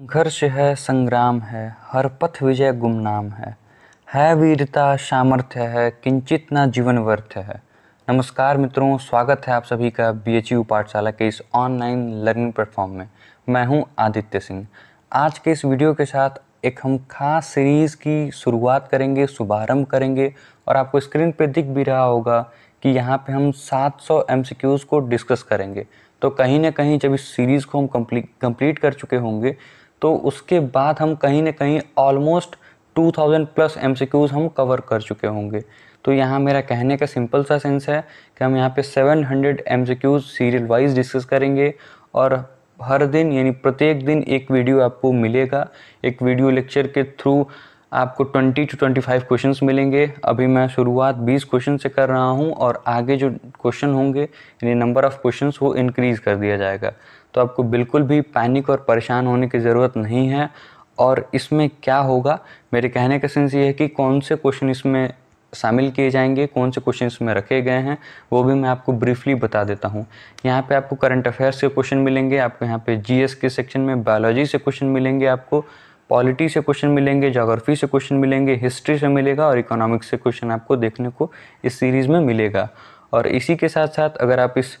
संघर्ष है संग्राम है हर पथ विजय गुमनाम है है वीरता सामर्थ्य है किंचित ना जीवन वर्थ है नमस्कार मित्रों स्वागत है आप सभी का बी एच यू पाठशाला के इस ऑनलाइन लर्निंग प्लेटफॉर्म में मैं हूं आदित्य सिंह आज के इस वीडियो के साथ एक हम खास सीरीज़ की शुरुआत करेंगे शुभारंभ करेंगे और आपको स्क्रीन पर दिख भी रहा होगा कि यहाँ पे हम 700 सौ को डिस्कस करेंगे तो कहीं ना कहीं जब इस सीरीज़ को हम कंप्लीट कंप्लीट कर चुके होंगे तो उसके बाद हम कहीं ना कहीं ऑलमोस्ट 2000 प्लस एम हम कवर कर चुके होंगे तो यहाँ मेरा कहने का सिंपल सा सेंस है कि हम यहाँ पे 700 hundred M serial wise discuss करेंगे और हर दिन यानी प्रत्येक दिन एक वीडियो आपको मिलेगा एक वीडियो लेक्चर के थ्रू आपको 20 टू 25 क्वेश्चंस मिलेंगे अभी मैं शुरुआत 20 क्वेश्चन से कर रहा हूं और आगे जो क्वेश्चन होंगे यानी नंबर ऑफ़ क्वेश्चंस वो इनक्रीज़ कर दिया जाएगा तो आपको बिल्कुल भी पैनिक और परेशान होने की ज़रूरत नहीं है और इसमें क्या होगा मेरे कहने का सेंस ये है कि कौन से क्वेश्चन इसमें शामिल किए जाएंगे कौन से क्वेश्चन इसमें रखे गए हैं वो भी मैं आपको ब्रीफली बता देता हूँ यहाँ पे आपको करंट अफेयर्स के क्वेश्चन मिलेंगे आपको यहाँ पे जीएस के सेक्शन में बायोलॉजी से क्वेश्चन मिलेंगे आपको पॉलिटी से क्वेश्चन मिलेंगे जोग्राफी से क्वेश्चन मिलेंगे हिस्ट्री से मिलेगा और इकोनॉमिक्स से क्वेश्चन आपको देखने को इस सीरीज़ में मिलेगा और इसी के साथ साथ अगर आप इस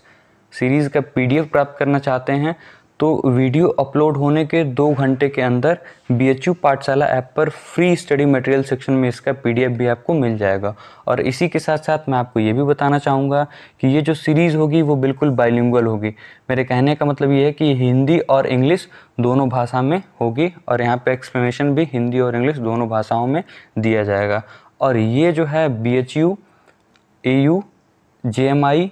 सीरीज़ का पीडीएफ प्राप्त करना चाहते हैं तो वीडियो अपलोड होने के दो घंटे के अंदर B H U Pathshala app पर फ्री स्टडी मटेरियल सेक्शन में इसका पी डी एफ भी आपको मिल जाएगा और इसी के साथ साथ मैं आपको ये भी बताना चाहूँगा कि ये जो सीरीज़ होगी वो बिल्कुल बाइलिंगुअल होगी मेरे कहने का मतलब ये है कि हिंदी और इंग्लिश दोनों भाषा में होगी और यहाँ पे एक्सप्लेनेशन भी हिंदी और इंग्लिश दोनों भाषाओं में दिया जाएगा और ये जो है B H U A U J M I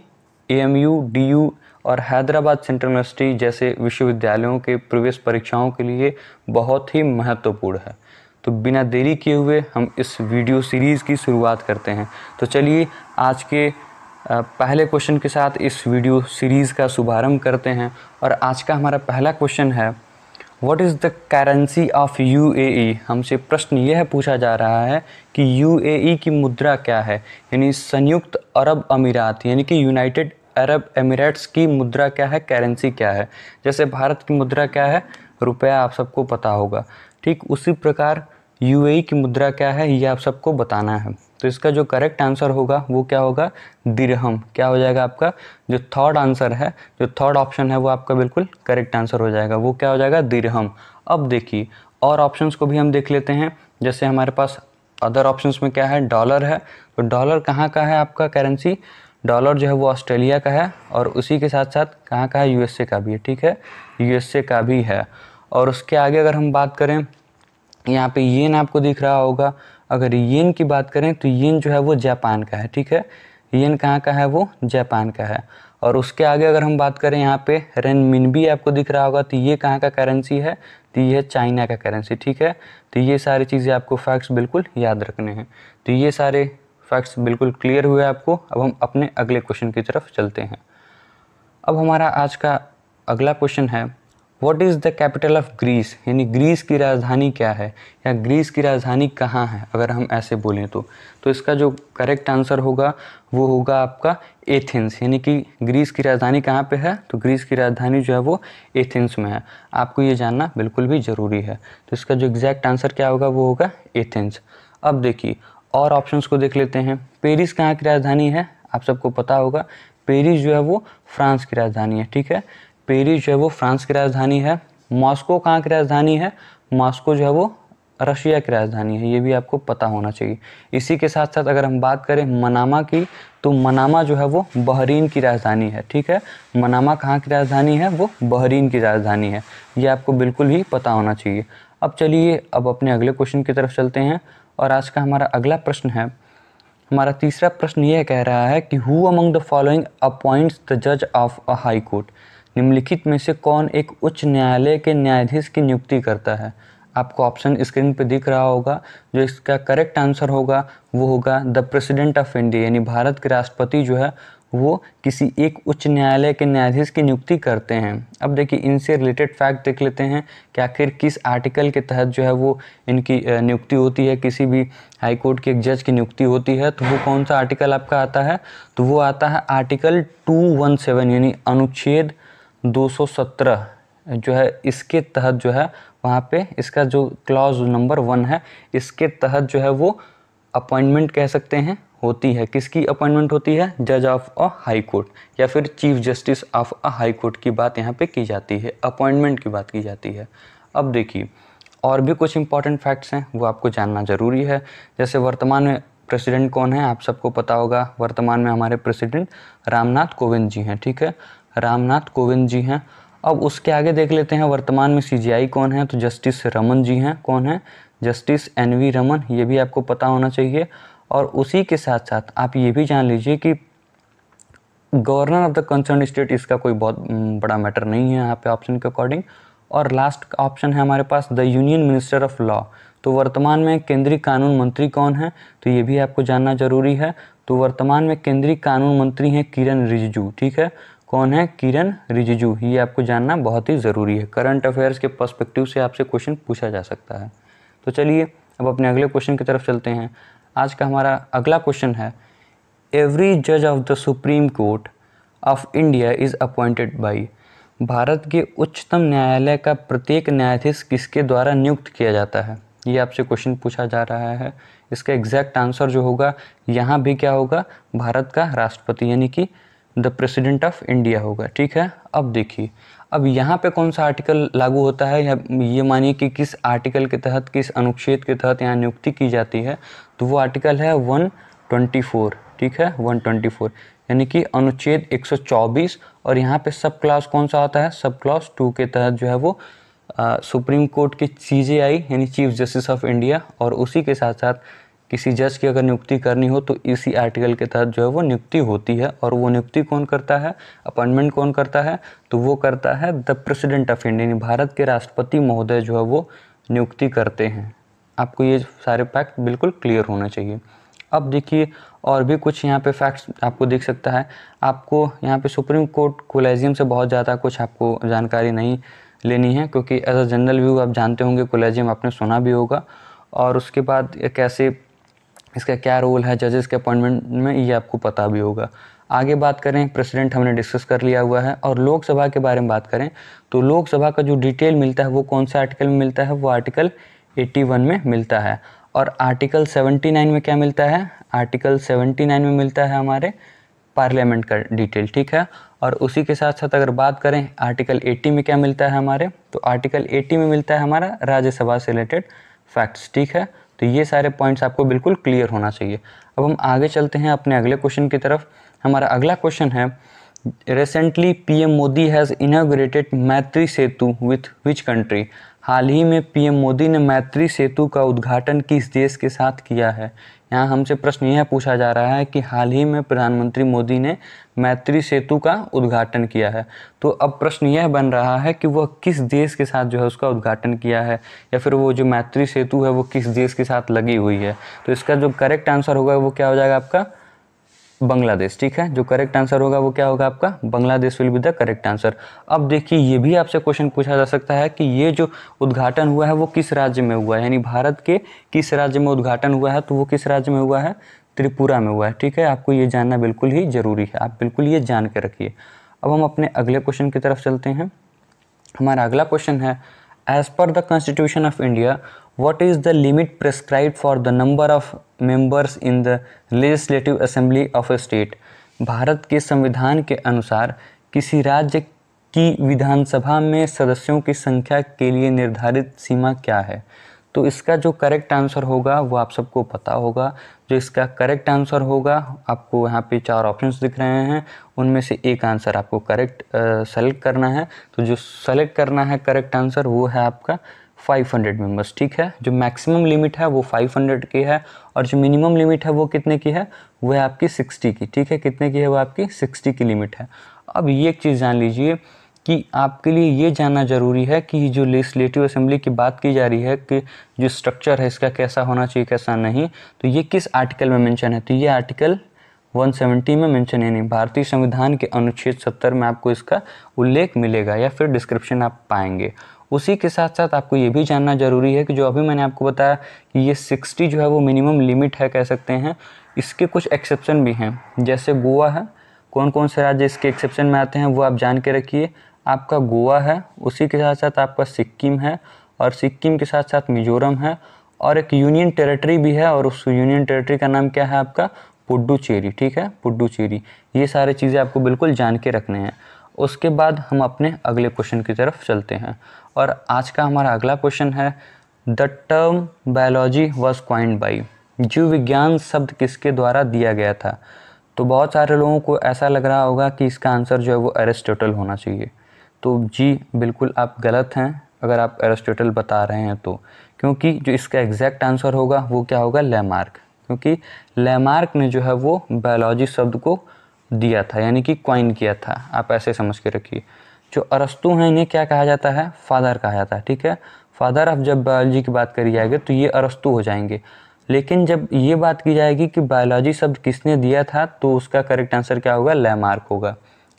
A M U D U और हैदराबाद सेंट्रल यूनिवर्सिटी जैसे विश्वविद्यालयों के प्रवेश परीक्षाओं के लिए बहुत ही महत्वपूर्ण है तो बिना देरी किए हुए हम इस वीडियो सीरीज़ की शुरुआत करते हैं तो चलिए आज के पहले क्वेश्चन के साथ इस वीडियो सीरीज़ का शुभारंभ करते हैं और आज का हमारा पहला क्वेश्चन है what is the currency of a हमसे प्रश्न यह पूछा जा रहा है कि यू e की मुद्रा क्या है यानी संयुक्त अरब अमीरात यानी कि यूनाइटेड अरब एमिरेट्स की मुद्रा क्या है करेंसी क्या है जैसे भारत की मुद्रा क्या है रुपया आप सबको पता होगा ठीक उसी प्रकार यूएई की मुद्रा क्या है ये आप सबको बताना है तो इसका जो करेक्ट आंसर होगा वो क्या होगा दिरहम क्या हो जाएगा आपका जो थर्ड आंसर है जो थर्ड ऑप्शन है वो आपका बिल्कुल करेक्ट आंसर हो जाएगा वो क्या हो जाएगा दिरहम अब देखिए और ऑप्शंस को भी हम देख लेते हैं जैसे हमारे पास अदर ऑप्शंस में क्या है डॉलर है तो डॉलर कहाँ का है आपका करेंसी डॉलर जो है वो ऑस्ट्रेलिया का है और उसी के साथ साथ कहाँ का है यूएसए का भी है ठीक है यूएसए का भी है और उसके आगे अगर हम बात करें यहाँ पे येन आपको दिख रहा होगा अगर येन की बात करें तो येन जो है वो जापान का है ठीक है येन कहाँ का है वो जापान का है और उसके आगे अगर हम बात करें यहाँ पे मिन भी आपको दिख रहा होगा तो ये कहाँ का करेंसी है तो ये है चाइना का करेंसी ठीक है तो ये सारी चीज़ें आपको फैक्ट्स बिल्कुल याद रखने हैं तो ये सारे फैक्ट्स बिल्कुल क्लियर हुए आपको अब हम अपने अगले क्वेश्चन की तरफ चलते हैं अब हमारा आज का अगला क्वेश्चन है what is the capital of Greece यानी ग्रीस की राजधानी क्या है या ग्रीस की राजधानी कहाँ है अगर हम ऐसे बोलें तो तो इसका जो करेक्ट आंसर होगा वो होगा आपका एथेंस यानी कि ग्रीस की राजधानी कहाँ पे है तो ग्रीस की राजधानी जो है वो एथेंस में है आपको ये जानना बिल्कुल भी ज़रूरी है तो इसका जो एग्जैक्ट आंसर क्या होगा वो होगा एथेंस अब देखिए और ऑप्शंस को देख लेते हैं पेरिस कहाँ की राजधानी है आप सबको पता होगा पेरिस जो है वो फ्रांस की राजधानी है ठीक है पेरिस जो है वो फ्रांस की राजधानी है मॉस्को कहाँ की राजधानी है मॉस्को जो है वो रशिया की राजधानी है ये भी आपको पता होना चाहिए इसी के साथ साथ अगर हम बात करें मनामा की तो मनामा जो है वो बहरीन की राजधानी है ठीक है मनामा कहाँ की राजधानी है वो बहरीन की राजधानी है ये आपको बिल्कुल ही पता होना चाहिए अब चलिए अब अपने अगले क्वेश्चन की तरफ चलते हैं और आज का हमारा अगला प्रश्न है हमारा तीसरा प्रश्न ये कह रहा है कि who among the following appoints the जज ऑफ अ हाई कोर्ट निम्नलिखित में से कौन एक उच्च न्यायालय के न्यायाधीश की नियुक्ति करता है आपको ऑप्शन स्क्रीन पर दिख रहा होगा जो इसका करेक्ट आंसर होगा वो होगा द प्रेसिडेंट ऑफ इंडिया यानी भारत के राष्ट्रपति जो है वो किसी एक उच्च न्यायालय के न्यायाधीश की नियुक्ति करते हैं अब देखिए इनसे रिलेटेड फैक्ट देख लेते हैं कि आखिर किस आर्टिकल के तहत जो है वो इनकी नियुक्ति होती है किसी भी हाई कोर्ट के एक जज की नियुक्ति होती है तो वो कौन सा आर्टिकल आपका आता है तो वो आता है आर्टिकल 217 यानी अनुच्छेद 217 जो है इसके तहत जो है वहाँ पर इसका जो क्लॉज नंबर वन है इसके तहत जो है वो अपॉइंटमेंट कह सकते हैं होती है किसकी अपॉइंटमेंट होती है जज ऑफ अ हाई कोर्ट या फिर chief justice of a high court की बात यहाँ पे की जाती है अपॉइंटमेंट की बात की जाती है अब देखिए और भी कुछ इंपॉर्टेंट फैक्ट्स हैं वो आपको जानना ज़रूरी है जैसे वर्तमान में प्रेसिडेंट कौन है आप सबको पता होगा वर्तमान में हमारे प्रेसिडेंट रामनाथ कोविंद जी हैं ठीक है रामनाथ कोविंद जी हैं अब उसके आगे देख लेते हैं वर्तमान में सीजीआई कौन है तो जस्टिस रमन जी हैं कौन है जस्टिस एन वी रमन ये भी आपको पता होना चाहिए और उसी के साथ साथ आप ये भी जान लीजिए कि governor of the concern state इसका कोई बहुत बड़ा मैटर नहीं है यहाँ पे ऑप्शन के अकॉर्डिंग और लास्ट ऑप्शन है हमारे पास the union minister of law तो वर्तमान में केंद्रीय कानून मंत्री कौन है तो ये भी आपको जानना जरूरी है तो वर्तमान में केंद्रीय कानून मंत्री हैं किरण रिजिजू ठीक है कौन है किरण रिजिजू ये आपको जानना बहुत ही ज़रूरी है करंट अफेयर्स के पर्सपेक्टिव से आपसे क्वेश्चन पूछा जा सकता है तो चलिए अब अपने अगले क्वेश्चन की तरफ चलते हैं आज का हमारा अगला क्वेश्चन है एवरी जज of the supreme court of India is appointed by भारत के उच्चतम न्यायालय का प्रत्येक न्यायाधीश किसके द्वारा नियुक्त किया जाता है ये आपसे क्वेश्चन पूछा जा रहा है इसका एग्जैक्ट आंसर जो होगा यहाँ भी क्या होगा भारत का राष्ट्रपति यानी कि द प्रेसिडेंट ऑफ इंडिया होगा ठीक है अब देखिए अब यहाँ पे कौन सा आर्टिकल लागू होता है या ये मानिए कि किस आर्टिकल के तहत किस अनुच्छेद के तहत यहाँ नियुक्ति की जाती है तो वो आर्टिकल है 124 ठीक है 124 यानी कि अनुच्छेद 124 और यहाँ पे सब क्लास कौन सा आता है सब क्लास टू के तहत जो है वो आ, सुप्रीम कोर्ट के सी आई यानी चीफ जस्टिस ऑफ इंडिया और उसी के साथ साथ किसी जज की अगर नियुक्ति करनी हो तो इसी आर्टिकल के तहत जो है वो नियुक्ति होती है और वो नियुक्ति कौन करता है अपॉइंटमेंट कौन करता है तो वो करता है द प्रेसिडेंट ऑफ इंडिया यानी भारत के राष्ट्रपति महोदय जो है वो नियुक्ति करते हैं आपको ये सारे फैक्ट बिल्कुल क्लियर होना चाहिए अब देखिए और भी कुछ यहाँ पे फैक्ट्स आपको दिख सकता है आपको यहाँ पे सुप्रीम कोर्ट कोलेजियम से बहुत ज़्यादा कुछ आपको जानकारी नहीं लेनी है क्योंकि एज अ जनरल व्यू आप जानते होंगे कोलेजियम आपने सुना भी होगा और उसके बाद कैसे इसका क्या रोल है जजेस के अपॉइंटमेंट में ये आपको पता भी होगा आगे बात करें प्रेसिडेंट हमने डिस्कस कर लिया हुआ है और लोकसभा के बारे में बात करें तो लोकसभा का जो डिटेल मिलता है वो कौन से आर्टिकल में मिलता है वो आर्टिकल 81 में मिलता है और आर्टिकल 79 में क्या मिलता है आर्टिकल 79 में मिलता है हमारे पार्लियामेंट का डिटेल ठीक है और उसी के साथ साथ अगर बात करें आर्टिकल एट्टी में क्या मिलता है हमारे तो आर्टिकल एट्टी में मिलता है हमारा राज्यसभा से रिलेटेड फैक्ट्स ठीक है तो ये सारे पॉइंट्स आपको बिल्कुल क्लियर होना चाहिए अब हम आगे चलते हैं अपने अगले क्वेश्चन की तरफ हमारा अगला क्वेश्चन है recently M Modi has inaugurated Maitri Setu with which country हाल ही में पीएम मोदी ने मैत्री सेतु का उद्घाटन किस देश के साथ किया है यहाँ हमसे प्रश्न यह पूछा जा रहा है कि हाल ही में प्रधानमंत्री मोदी ने मैत्री सेतु का उद्घाटन किया है तो अब प्रश्न यह बन रहा है कि वह किस देश के साथ जो है उसका उद्घाटन किया है या फिर वो जो मैत्री सेतु है वो किस देश के साथ लगी हुई है तो इसका जो करेक्ट आंसर होगा वो क्या हो जाएगा आपका बांग्लादेश ठीक है जो करेक्ट आंसर होगा वो क्या होगा आपका Bangladesh will be the correct answer अब देखिए ये भी आपसे क्वेश्चन पूछा जा सकता है कि ये जो उद्घाटन हुआ है वो किस राज्य में हुआ है यानी भारत के किस राज्य में उद्घाटन हुआ है तो वो किस राज्य में हुआ है त्रिपुरा में हुआ है ठीक है आपको ये जानना बिल्कुल ही ज़रूरी है आप बिल्कुल ये जान के रखिए अब हम अपने अगले क्वेश्चन की तरफ चलते हैं हमारा अगला क्वेश्चन है as per the constitution of India what is the limit prescribed for the number of members in the legislative assembly of a state भारत के संविधान के अनुसार किसी राज्य की विधानसभा में सदस्यों की संख्या के लिए निर्धारित सीमा क्या है तो इसका जो करेक्ट आंसर होगा वो आप सबको पता होगा जो इसका करेक्ट आंसर होगा आपको यहाँ पे चार ऑप्शंस दिख रहे हैं उनमें से एक आंसर आपको करेक्ट सेलेक्ट करना है तो जो सेलेक्ट करना है करेक्ट आंसर वो है आपका 500 मेंबर्स ठीक है जो मैक्सिमम लिमिट है वो 500 की है और जो मिनिमम लिमिट है वो कितने की है वो है आपकी 60 की ठीक है कितने की है वो आपकी 60 की लिमिट है अब ये एक चीज़ जान लीजिए कि आपके लिए ये जानना ज़रूरी है कि जो लेजिस्लेटिव असेंबली की बात की जा रही है कि जो स्ट्रक्चर है इसका कैसा होना चाहिए कैसा नहीं तो ये किस आर्टिकल में मैंशन है तो ये आर्टिकल 170 में मेंशन यानी भारतीय संविधान के अनुच्छेद 70 में आपको इसका उल्लेख मिलेगा या फिर डिस्क्रिप्शन आप पाएंगे उसी के साथ साथ आपको ये भी जानना ज़रूरी है कि जो अभी मैंने आपको बताया कि ये सिक्सटी जो है वो मिनिमम लिमिट है कह सकते हैं इसके कुछ एक्सेप्शन भी हैं जैसे गोवा है कौन कौन से राज्य इसके एक्सेप्शन में आते हैं वो आप जान के रखिए आपका गोवा है उसी के साथ साथ आपका सिक्किम है और सिक्किम के साथ साथ मिजोरम है और एक यूनियन टेरिटरी भी है और उस यूनियन टेरिटरी का नाम क्या है आपका पुडुचेरी ठीक है पुडुचेरी ये सारे चीज़ें आपको बिल्कुल जान के रखने हैं उसके बाद हम अपने अगले क्वेश्चन की तरफ चलते हैं और आज का हमारा अगला क्वेश्चन है the term biology was coined by जीव विज्ञान शब्द किसके द्वारा दिया गया था तो बहुत सारे लोगों को ऐसा लग रहा होगा कि इसका आंसर जो है वो एरिस्टोटल होना चाहिए तो जी बिल्कुल आप गलत हैं अगर आप एरिस्टोटल बता रहे हैं तो क्योंकि जो इसका एग्जैक्ट आंसर होगा वो क्या होगा लेमार्क क्योंकि लेमार्क ने जो है वो बायोलॉजी शब्द को दिया था यानी कि क्वाइन किया था आप ऐसे समझ के रखिए जो अरस्तु हैं इन्हें क्या कहा जाता है फादर कहा जाता है ठीक है फादर ऑफ जब बायोलॉजी की बात करी जाएगी तो ये अरस्तु हो जाएंगे लेकिन जब ये बात की जाएगी कि बायोलॉजी शब्द किसने दिया था तो उसका करेक्ट आंसर क्या होगा लैमार्क होगा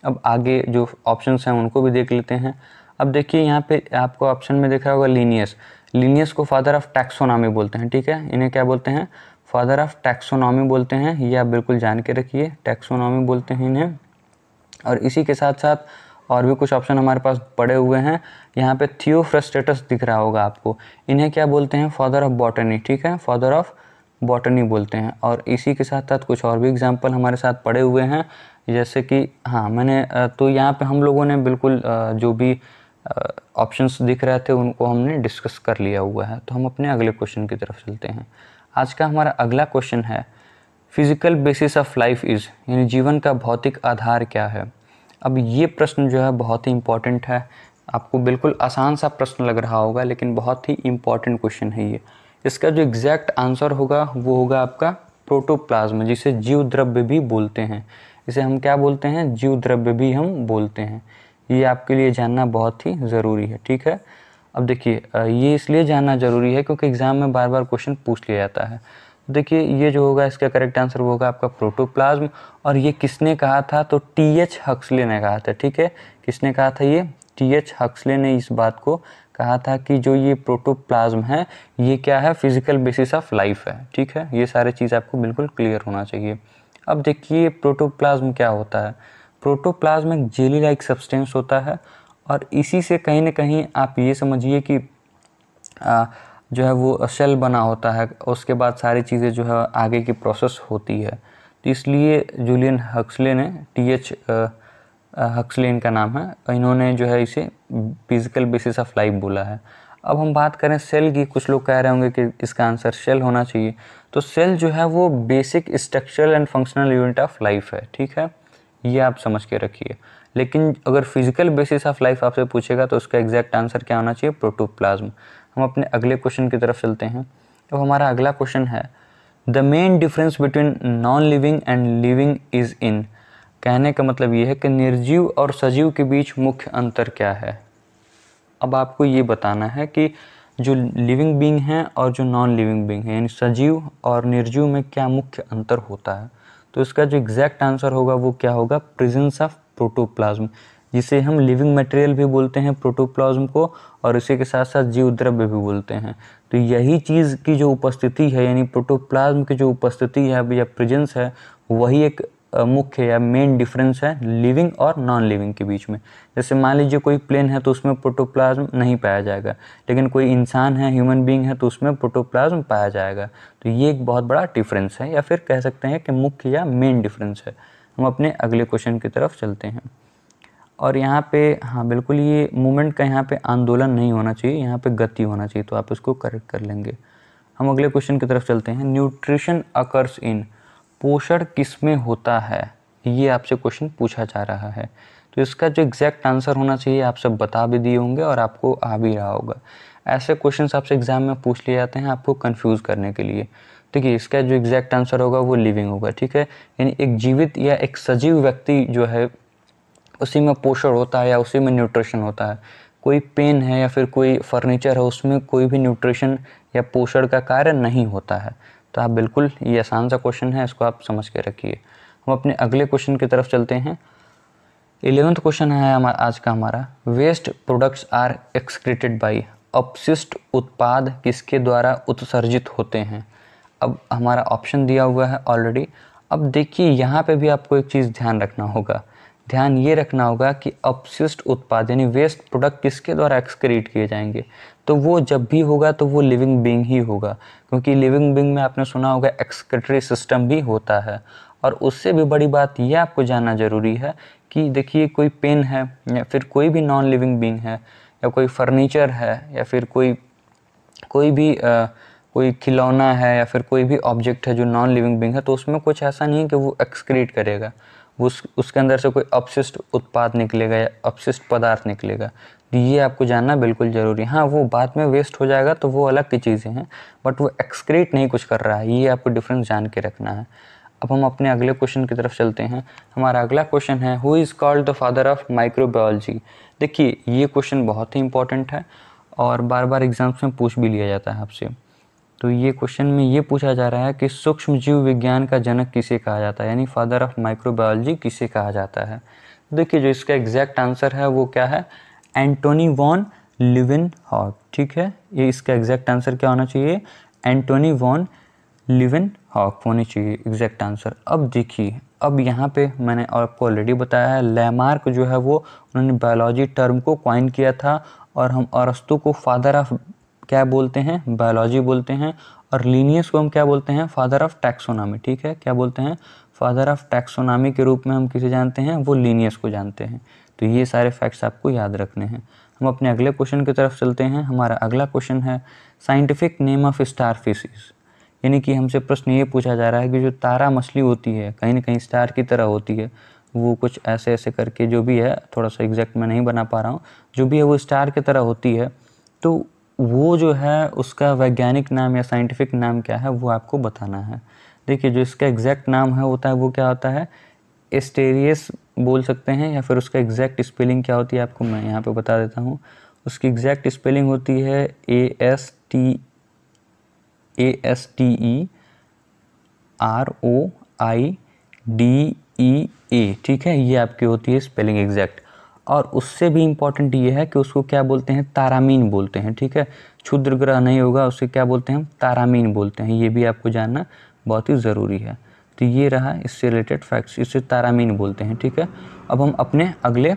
अब आगे जो ऑप्शन हैं उनको भी देख लेते हैं अब देखिए यहाँ पे आपको ऑप्शन में देखा होगा लीनियस लीनियस को फादर ऑफ टैक्सोनॉमी बोलते हैं ठीक है इन्हें क्या बोलते हैं फादर ऑफ टैक्सोनॉमी बोलते हैं ये आप बिल्कुल जान के रखिए टैक्सोनॉमी बोलते हैं इन्हें और इसी के साथ साथ और भी कुछ ऑप्शन हमारे पास पड़े हुए हैं यहाँ पे थियोफ्रस्टेटस दिख रहा होगा आपको इन्हें क्या बोलते हैं फादर ऑफ बॉटनी ठीक है फादर ऑफ बॉटनी बोलते हैं और इसी के साथ साथ कुछ और भी एग्जाम्पल हमारे साथ पड़े हुए हैं जैसे कि हाँ मैंने तो यहाँ पे हम लोगों ने बिल्कुल जो भी ऑप्शंस दिख रहे थे उनको हमने डिस्कस कर लिया हुआ है तो हम अपने अगले क्वेश्चन की तरफ चलते हैं आज का हमारा अगला क्वेश्चन है physical basis of life is यानी जीवन का भौतिक आधार क्या है अब ये प्रश्न जो है बहुत ही इम्पॉर्टेंट है आपको बिल्कुल आसान सा प्रश्न लग रहा होगा लेकिन बहुत ही इम्पॉर्टेंट क्वेश्चन है ये इसका जो एग्जैक्ट आंसर होगा वो होगा आपका प्रोटोप्लाज्म जिसे जीव द्रव्य भी बोलते हैं इसे हम क्या बोलते हैं जीव द्रव्य भी हम बोलते हैं ये आपके लिए जानना बहुत ही ज़रूरी है ठीक है अब देखिए ये इसलिए जानना ज़रूरी है क्योंकि एग्ज़ाम में बार बार क्वेश्चन पूछ लिया जाता है देखिए ये जो होगा इसका करेक्ट आंसर होगा आपका प्रोटोप्लाज्म और ये किसने कहा था तो टी एच हक्सले ने कहा था ठीक है किसने कहा था ये टी एच हक्सले ने इस बात को कहा था कि जो ये प्रोटोप्लाज्म है ये क्या है फिजिकल बेसिस ऑफ लाइफ है ठीक है ये सारे चीज़ आपको बिल्कुल क्लियर होना चाहिए अब देखिए प्रोटोप्लाज्म क्या होता है प्रोटोप्लाज्म एक जेली लाइक सब्सटेंस होता है और इसी से कहीं ना कहीं आप ये समझिए कि आ, जो है वो सेल बना होता है उसके बाद सारी चीज़ें जो है आगे की प्रोसेस होती है तो इसलिए जूलियन हक्सले ने टी एच हक्सले इनका नाम है इन्होंने जो है इसे फिजिकल बेसिस ऑफ लाइफ बोला है अब हम बात करें सेल की कुछ लोग कह रहे होंगे कि इसका आंसर सेल होना चाहिए तो सेल जो है वो basic structural and functional unit of life है ठीक है ये आप समझ के रखिए लेकिन अगर फिजिकल बेसिस ऑफ लाइफ आपसे पूछेगा तो उसका एग्जैक्ट आंसर क्या होना चाहिए प्रोटोप्लाज्म हम अपने अगले क्वेश्चन की तरफ चलते हैं अब हमारा अगला क्वेश्चन है the main difference between non living and living is in कहने का मतलब ये है कि निर्जीव और सजीव के बीच मुख्य अंतर क्या है अब आपको ये बताना है कि जो लिविंग बींग हैं और जो नॉन लिविंग बींग हैं यानी सजीव और निर्जीव में क्या मुख्य अंतर होता है तो इसका जो एग्जैक्ट आंसर होगा वो क्या होगा प्रेजेंस ऑफ प्रोटोप्लाज्म जिसे हम लिविंग मटेरियल भी बोलते हैं प्रोटोप्लाज्म को और इसी के साथ साथ जीव द्रव्य भी बोलते हैं तो यही चीज़ की जो उपस्थिति है यानी प्रोटोप्लाज्म की जो उपस्थिति है या प्रेजेंस है वही एक मुख्य या मेन डिफरेंस है लिविंग और नॉन लिविंग के बीच में जैसे मान लीजिए कोई प्लेन है तो उसमें प्रोटोप्लाज्म नहीं पाया जाएगा लेकिन कोई इंसान है ह्यूमन बीइंग है तो उसमें प्रोटोप्लाज्म पाया जाएगा तो ये एक बहुत बड़ा डिफरेंस है या फिर कह सकते हैं कि मुख्य या मेन डिफरेंस है हम अपने अगले क्वेश्चन की तरफ चलते हैं और यहाँ पे हाँ बिल्कुल ये मूवमेंट का यहाँ पे आंदोलन नहीं होना चाहिए यहाँ पे गति होना चाहिए तो आप इसको करेक्ट कर लेंगे हम अगले क्वेश्चन की तरफ चलते हैं न्यूट्रिशन अकर्स इन पोषण किस में होता है ये आपसे क्वेश्चन पूछा जा रहा है तो इसका जो एग्जैक्ट आंसर होना चाहिए आप सब बता भी दिए होंगे और आपको आ भी रहा होगा ऐसे क्वेश्चन आपसे एग्जाम में पूछ लिए जाते हैं आपको कन्फ्यूज़ करने के लिए देखिए इसका जो एग्जैक्ट आंसर होगा वो लिविंग होगा ठीक है यानी एक जीवित या एक सजीव व्यक्ति जो है उसी में पोषण होता है या उसी में न्यूट्रिशन होता है कोई पेन है या फिर कोई फर्नीचर है उसमें कोई भी न्यूट्रिशन या पोषण का कार्य नहीं होता है तो आप बिल्कुल ये आसान सा क्वेश्चन है इसको आप समझ के रखिए हम अपने अगले क्वेश्चन की तरफ चलते हैं इलेवेंथ क्वेश्चन है हमारा आज का हमारा waste products are excreted by अपशिष्ट उत्पाद किसके द्वारा उत्सर्जित होते हैं अब हमारा ऑप्शन दिया हुआ है ऑलरेडी अब देखिए यहाँ पे भी आपको एक चीज़ ध्यान रखना होगा ध्यान ये रखना होगा कि अपशिष्ट उत्पाद यानी वेस्ट प्रोडक्ट किसके द्वारा एक्सक्रीट किए जाएंगे तो वो जब भी होगा तो वो लिविंग बींग ही होगा क्योंकि लिविंग बींग में आपने सुना होगा एक्सक्रेटरी सिस्टम भी होता है और उससे भी बड़ी बात यह आपको जानना ज़रूरी है कि देखिए कोई पेन है या फिर कोई भी नॉन लिविंग बींग है या कोई फर्नीचर है या फिर कोई कोई भी आ, कोई खिलौना है या फिर कोई भी ऑब्जेक्ट है जो नॉन लिविंग बिंग है तो उसमें कुछ ऐसा नहीं है कि वो एक्सक्रीट करेगा उस उसके अंदर से कोई अपशिष्ट उत्पाद निकलेगा या अपशिष्ट पदार्थ निकलेगा तो ये आपको जानना बिल्कुल ज़रूरी है हाँ वो बाद में वेस्ट हो जाएगा तो वो अलग की चीज़ें हैं बट वो एक्सक्रीट नहीं कुछ कर रहा है ये आपको डिफरेंस जान के रखना है अब हम अपने अगले क्वेश्चन की तरफ चलते हैं हमारा अगला क्वेश्चन है who is called the father of microbiology देखिए ये क्वेश्चन बहुत ही इंपॉर्टेंट है और बार बार एग्ज़ाम्स में पूछ भी लिया जाता है आपसे तो ये क्वेश्चन में ये पूछा जा रहा है कि सूक्ष्म जीव विज्ञान का जनक किसे कहा जाता है यानी फादर ऑफ माइक्रोबायोलॉजी किसे कहा जाता है देखिए जो इसका एग्जैक्ट आंसर है वो क्या है एंटोनी वॉन लिविन हॉक ठीक है ये इसका एग्जैक्ट आंसर क्या होना चाहिए एंटोनी वॉन लिविन हॉक होनी चाहिए एग्जैक्ट आंसर अब देखिए अब यहाँ पे मैंने आपको ऑलरेडी बताया है लैमार्क जो है वो उन्होंने बायोलॉजी टर्म को क्वाइन किया था और हम अरस्तु को फादर ऑफ क्या बोलते हैं बायोलॉजी बोलते हैं और लीनियस को हम क्या बोलते हैं फादर ऑफ टैक्सोनामी ठीक है क्या बोलते हैं फादर ऑफ टैक्सोनामी के रूप में हम किसे जानते हैं वो लीनियस को जानते हैं तो ये सारे फैक्ट्स आपको याद रखने हैं हम अपने अगले क्वेश्चन की तरफ चलते हैं हमारा अगला क्वेश्चन है scientific name of star fishes यानी कि हमसे प्रश्न ये पूछा जा रहा है कि जो तारा मछली होती है कहीं ना कहीं स्टार की तरह होती है वो कुछ ऐसे ऐसे करके जो भी है थोड़ा सा एग्जैक्ट मैं नहीं बना पा रहा हूँ जो भी है वो स्टार की तरह होती है तो वो जो है उसका वैज्ञानिक नाम या साइंटिफिक नाम क्या है वो आपको बताना है देखिए जो इसका एग्जैक्ट नाम है होता है वो क्या होता है एस्टेरियस बोल सकते हैं या फिर उसका एग्जैक्ट स्पेलिंग क्या होती है आपको मैं यहाँ पे बता देता हूँ उसकी एग्जैक्ट स्पेलिंग होती है A S T A S T E R O I D E A ठीक है ये आपकी होती है स्पेलिंग एग्जैक्ट और उससे भी इम्पॉर्टेंट ये है कि उसको क्या बोलते हैं तारामीन बोलते हैं ठीक है क्षुद्र ग्रह नहीं होगा उसे क्या बोलते हैं हम तारामीन बोलते हैं ये भी आपको जानना बहुत ही ज़रूरी है तो ये रहा इससे रिलेटेड फैक्ट्स इसे तारामीन बोलते हैं ठीक है अब हम अपने अगले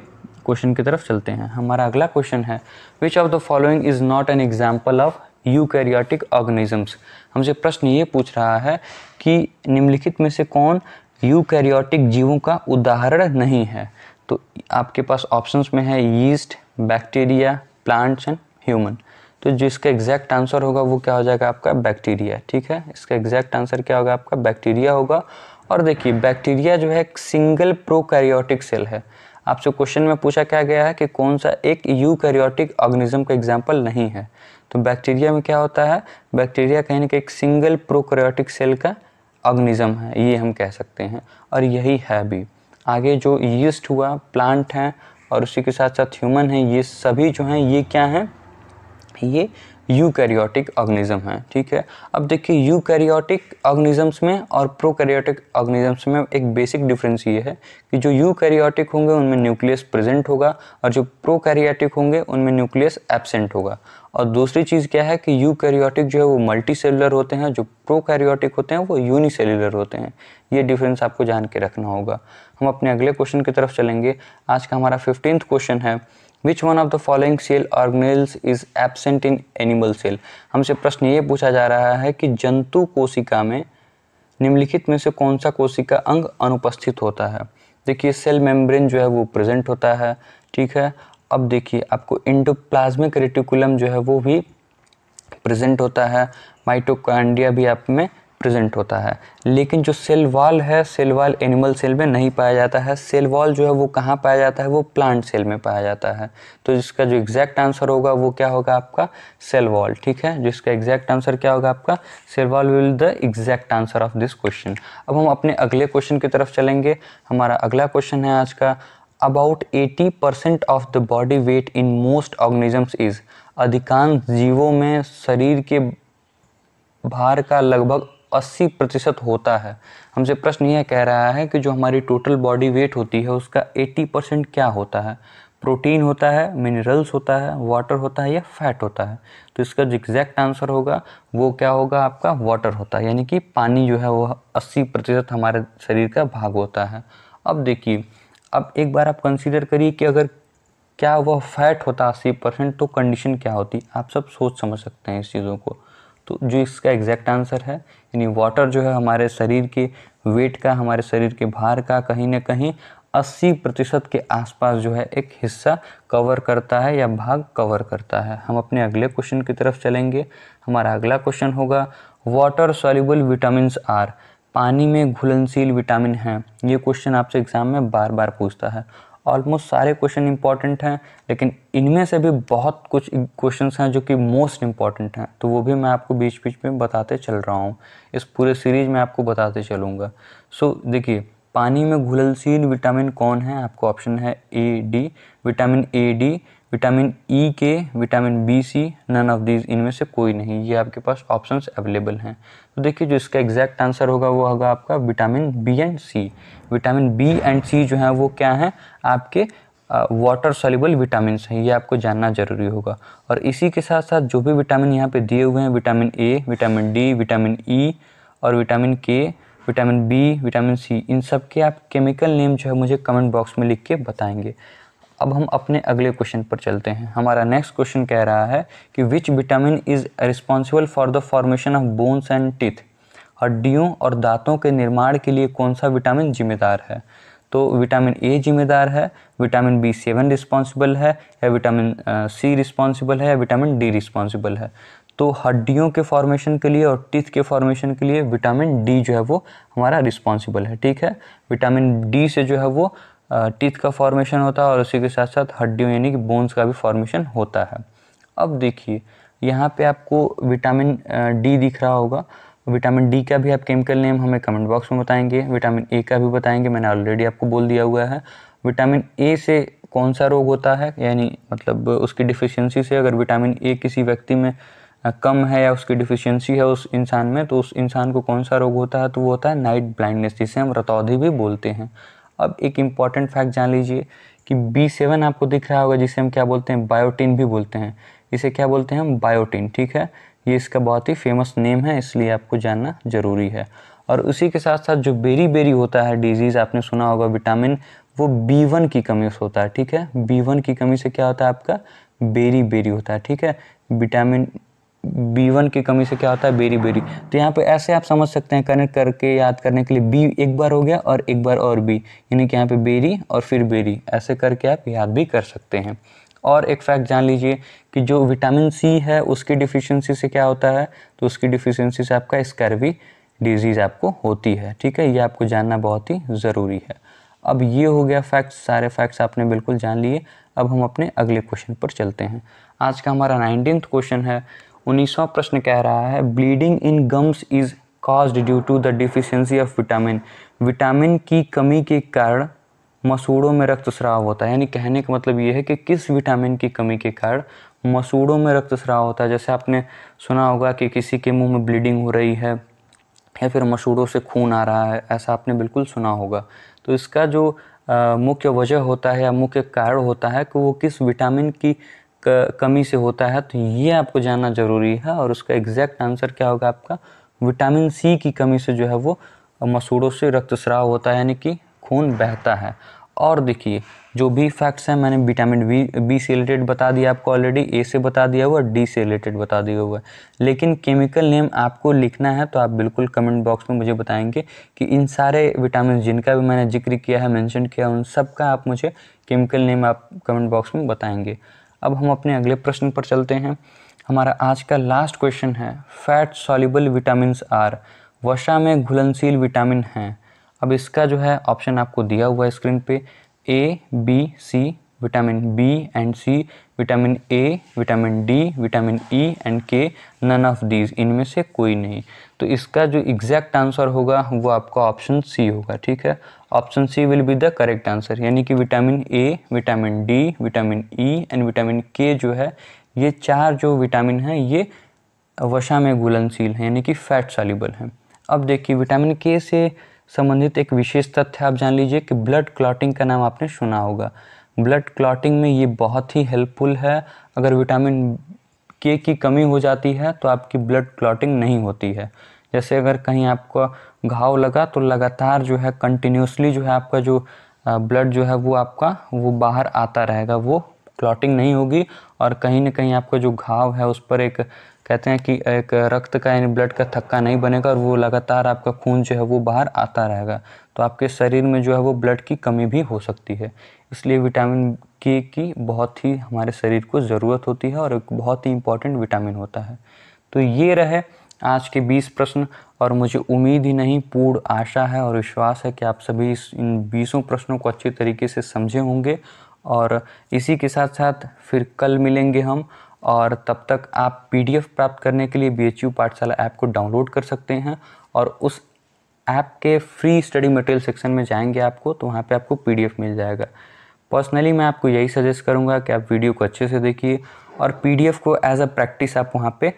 क्वेश्चन की तरफ चलते हैं हमारा अगला क्वेश्चन है which of the following is not an example of U organisms हमसे प्रश्न ये पूछ रहा है कि निम्नलिखित में से कौन यू जीवों का उदाहरण नहीं है तो आपके पास ऑप्शंस में है yeast bacteria plants and human तो जिसका एग्जैक्ट आंसर होगा वो क्या हो जाएगा आपका बैक्टीरिया ठीक है इसका एग्जैक्ट आंसर क्या होगा आपका बैक्टीरिया होगा और देखिए बैक्टीरिया जो है एक सिंगल प्रोकैरियोटिक सेल है आपसे क्वेश्चन में पूछा क्या गया है कि कौन सा एक यूकैरियोटिक ऑर्गेनिज्म का एग्जाम्पल नहीं है तो बैक्टीरिया में क्या होता है बैक्टीरिया कहीं ना कहीं एक सिंगल प्रोकैरियोटिक सेल का ऑर्गेनिज्म है ये हम कह सकते हैं और यही है भी आगे जो यीस्ट हुआ प्लांट हैं और उसी के साथ साथ ह्यूमन हैं ये सभी जो हैं ये क्या हैं ये यूकैरियोटिक ऑर्गेनिज्म है ठीक है अब देखिए यूकैरियोटिक ऑर्गेनिजम्स में और प्रोकैरियोटिक ऑर्गेनिजम्स में एक बेसिक डिफरेंस ये है कि जो यूकैरियोटिक होंगे उनमें न्यूक्लियस प्रेजेंट होगा और जो प्रोकैरियोटिक होंगे उनमें न्यूक्लियस एबसेंट होगा और दूसरी चीज़ क्या है कि यूकैरियोटिक जो है वो मल्टी सेलुलर होते हैं जो प्रोकैरियोटिक होते हैं वो यूनिसेलुलर होते हैं ये डिफरेंस आपको जान के रखना होगा हम अपने अगले क्वेश्चन की तरफ चलेंगे आज का हमारा फिफ्टींथ क्वेश्चन है which one of the following cell organelles is absent in animal cell हमसे प्रश्न ये पूछा जा रहा है कि जंतु कोशिका में निम्नलिखित में से कौन सा कोशिका अंग अनुपस्थित होता है देखिए सेल मेम्ब्रेन जो है वो प्रेजेंट होता है ठीक है अब देखिए आपको इंडोप्लाज्मिक रेटिकुलम जो है वो भी प्रेजेंट होता है माइटोकांड्रिया भी आप में प्रेजेंट होता है लेकिन जो सेल वॉल है सेल वॉल एनिमल सेल में नहीं पाया जाता है सेल वॉल जो है वो कहाँ पाया जाता है वो प्लांट सेल में पाया जाता है तो जिसका जो एग्जैक्ट आंसर होगा वो क्या होगा आपका सेल वॉल ठीक है जिसका एग्जैक्ट आंसर क्या होगा आपका cell wall will the exact answer of this question अब हम अपने अगले क्वेश्चन की तरफ चलेंगे हमारा अगला क्वेश्चन है आज का about eighty percent of the body weight in most organisms is अधिकांश जीवों में शरीर के भार का लगभग अस्सी प्रतिशत होता है हमसे प्रश्न यह कह रहा है कि जो हमारी टोटल बॉडी वेट होती है उसका एट्टी परसेंट क्या होता है प्रोटीन होता है मिनरल्स होता है वाटर होता है या फैट होता है तो इसका जो एग्जैक्ट आंसर होगा वो क्या होगा आपका वाटर होता है यानी कि पानी जो है वो अस्सी प्रतिशत हमारे शरीर का भाग होता है अब देखिए अब एक बार आप कंसीडर करिए कि अगर क्या वह फैट होता अस्सी परसेंट तो कंडीशन क्या होती आप सब सोच समझ सकते हैं इस चीज़ों को तो जो इसका एग्जैक्ट आंसर है यानी वाटर जो है हमारे शरीर के वेट का हमारे शरीर के भार का कहीं ना कहीं 80 प्रतिशत के आसपास जो है एक हिस्सा कवर करता है या भाग कवर करता है हम अपने अगले क्वेश्चन की तरफ चलेंगे हमारा अगला क्वेश्चन होगा वाटर सॉल्यूबल विटामिन आर पानी में घुलनशील विटामिन है ये क्वेश्चन आपसे एग्ज़ाम में बार बार पूछता है ऑलमोस्ट सारे क्वेश्चन इंपॉर्टेंट हैं लेकिन इनमें से भी बहुत कुछ क्वेश्चन हैं जो कि मोस्ट इंपॉर्टेंट हैं तो वो भी मैं आपको बीच बीच में बताते चल रहा हूँ इस पूरे सीरीज में आपको बताते चलूँगा सो so, देखिए पानी में घुलनशील विटामिन कौन है आपको ऑप्शन है A D vitamin A D vitamin E K vitamin B C none of these इनमें से कोई नहीं ये आपके पास ऑप्शंस अवेलेबल हैं तो देखिए जो इसका एग्जैक्ट आंसर होगा वो होगा आपका vitamin B and C vitamin B and C जो है वो क्या है आपके वाटर सॉल्यूबल विटामिन हैं ये आपको जानना जरूरी होगा और इसी के साथ साथ जो भी विटामिन यहाँ पे दिए हुए हैं vitamin A vitamin D vitamin E और vitamin K vitamin B vitamin C इन सब के आप केमिकल नेम जो है मुझे कमेंट बॉक्स में लिख के बताएंगे अब हम अपने अगले क्वेश्चन पर चलते हैं हमारा नेक्स्ट क्वेश्चन कह रहा है कि which vitamin is responsible for the formation of bones and teeth हड्डियों और दांतों के निर्माण के लिए कौन सा विटामिन जिम्मेदार है तो विटामिन ए जिम्मेदार है विटामिन बी सेवन रिस्पॉन्सिबल है या विटामिन सी रिस्पॉन्सिबल है या विटामिन डी रिस्पॉन्सिबल है तो हड्डियों के फॉर्मेशन के लिए और टिथ के फॉर्मेशन के लिए विटामिन डी जो है वो हमारा रिस्पॉन्सिबल है ठीक है विटामिन डी से जो है वो टीथ का फॉर्मेशन होता है और उसी के साथ साथ हड्डियों यानी कि बोन्स का भी फॉर्मेशन होता है अब देखिए यहाँ पे आपको विटामिन डी दिख रहा होगा विटामिन डी का भी आप केमिकल नेम हमें कमेंट बॉक्स में बताएंगे विटामिन ए का भी बताएंगे मैंने ऑलरेडी आपको बोल दिया हुआ है विटामिन ए से कौन सा रोग होता है यानी मतलब उसकी डिफिशियंसी से अगर विटामिन ए किसी व्यक्ति में कम है या उसकी डिफिशियंसी है उस इंसान में तो उस इंसान को कौन सा रोग होता है तो वो होता है नाइट ब्लाइंडनेस जिसे हम रतौधी भी बोलते हैं अब एक इम्पॉर्टेंट फैक्ट जान लीजिए कि बी सेवन आपको दिख रहा होगा जिसे हम क्या बोलते हैं बायोटिन भी बोलते हैं इसे क्या बोलते हैं हम बायोटिन ठीक है ये इसका बहुत ही फेमस नेम है इसलिए आपको जानना ज़रूरी है और उसी के साथ साथ जो बेरी बेरी होता है डिजीज़ आपने सुना होगा विटामिन वो बी वन की कमी से होता है ठीक है बी वन की कमी से क्या होता है आपका बेरी बेरी होता है ठीक है विटामिन बी वन की कमी से क्या होता है बेरी बेरी तो यहाँ पे ऐसे आप समझ सकते हैं कनेक्ट करके याद करने के लिए बी एक बार हो गया और एक बार और बी यानी कि यहाँ पे बेरी और फिर बेरी ऐसे करके आप याद भी कर सकते हैं और एक फैक्ट जान लीजिए कि जो विटामिन सी है उसकी डिफिशेंसी से क्या होता है तो उसकी डिफिशेंसी से आपका स्कैरवी डिजीज़ आपको होती है ठीक है ये आपको जानना बहुत ही ज़रूरी है अब ये हो गया फैक्ट्स सारे फैक्ट्स आपने बिल्कुल जान लिए अब हम अपने अगले क्वेश्चन पर चलते हैं आज का हमारा नाइनटीन क्वेश्चन है उन्नीसवा प्रश्न कह रहा है bleeding in gums is caused due to the deficiency of vitamin vitamin की कमी के कारण मसूड़ों में रक्तस्राव होता है यानी कहने का मतलब ये है कि किस विटामिन की कमी के कारण मसूड़ों में रक्तस्राव होता है जैसे आपने सुना होगा कि किसी के मुंह में ब्लीडिंग हो रही है या फिर मसूड़ों से खून आ रहा है ऐसा आपने बिल्कुल सुना होगा तो इसका जो मुख्य वजह होता है या मुख्य कारण होता है कि वो किस विटामिन की कमी से होता है तो ये आपको जानना ज़रूरी है और उसका एग्जैक्ट आंसर क्या होगा आपका विटामिन सी की कमी से जो है वो मसूड़ों से रक्तस्राव होता है यानी कि खून बहता है और देखिए जो भी फैक्ट्स हैं मैंने विटामिन बी बी से रिलेटेड बता दिया आपको ऑलरेडी ए से बता दिया हुआ डी से रिलेटेड बता दिया हुआ लेकिन केमिकल नेम आपको लिखना है तो आप बिल्कुल कमेंट बॉक्स में मुझे बताएंगे कि इन सारे विटामिन जिनका भी मैंने जिक्र किया है मेंशन किया उन सबका आप मुझे केमिकल नेम आप कमेंट बॉक्स में बताएंगे अब हम अपने अगले प्रश्न पर चलते हैं हमारा आज का लास्ट क्वेश्चन है फैट सॉल्युबल विटामिन आर वसा में घुलनशील विटामिन हैं अब इसका जो है ऑप्शन आपको दिया हुआ है स्क्रीन पे A B C vitamin B and C vitamin A vitamin D vitamin E and K none of these इनमें से कोई नहीं तो इसका जो एग्जैक्ट आंसर होगा वो आपका ऑप्शन सी होगा ठीक है option C will be the correct answer यानी कि vitamin A vitamin D vitamin E e and vitamin K जो है ये चार जो विटामिन हैं ये वसा में घुलनशील हैं यानी कि फैट सॉल्युबल हैं अब देखिए विटामिन के से संबंधित एक विशेष तथ्य आप जान लीजिए कि ब्लड क्लॉटिंग का नाम आपने सुना होगा ब्लड क्लॉटिंग में ये बहुत ही हेल्पफुल है अगर विटामिन के की कमी हो जाती है तो आपकी ब्लड क्लॉटिंग नहीं होती है जैसे अगर कहीं आपका घाव लगा तो लगातार जो है कंटिन्यूसली जो है आपका जो ब्लड जो है वो आपका वो बाहर आता रहेगा वो क्लॉटिंग नहीं होगी और कहीं ना कहीं आपका जो घाव है उस पर एक कहते हैं कि एक रक्त का यानी ब्लड का थक्का नहीं बनेगा और वो लगातार आपका खून जो है वो बाहर आता रहेगा तो आपके शरीर में जो है वो ब्लड की कमी भी हो सकती है इसलिए विटामिन के की बहुत ही हमारे शरीर को ज़रूरत होती है और एक बहुत ही इम्पॉर्टेंट विटामिन होता है तो ये रहे आज के 20 प्रश्न और मुझे उम्मीद ही नहीं पूर्ण आशा है और विश्वास है कि आप सभी इस इन बीसों प्रश्नों को अच्छे तरीके से समझे होंगे और इसी के साथ साथ फिर कल मिलेंगे हम और तब तक आप पीडीएफ प्राप्त करने के लिए बी पाठशाला ऐप को डाउनलोड कर सकते हैं और उस ऐप के फ्री स्टडी मटेरियल सेक्शन में जाएंगे आपको तो वहाँ पे आपको पीडीएफ मिल जाएगा पर्सनली मैं आपको यही सजेस्ट करूँगा कि आप वीडियो को अच्छे से देखिए और पीडीएफ को एज अ प्रैक्टिस आप वहाँ पे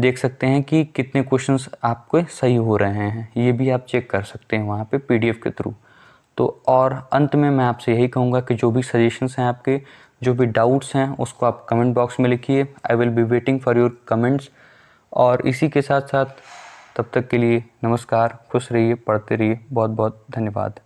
देख सकते हैं कि कितने क्वेश्चंस आपके सही हो रहे हैं ये भी आप चेक कर सकते हैं वहाँ पे पीडीएफ के थ्रू तो और अंत में मैं आपसे यही कहूँगा कि जो भी सजेशंस हैं आपके जो भी डाउट्स हैं उसको आप कमेंट बॉक्स में लिखिए I will be waiting for your comments और इसी के साथ साथ तब तक के लिए नमस्कार खुश रहिए पढ़ते रहिए बहुत बहुत धन्यवाद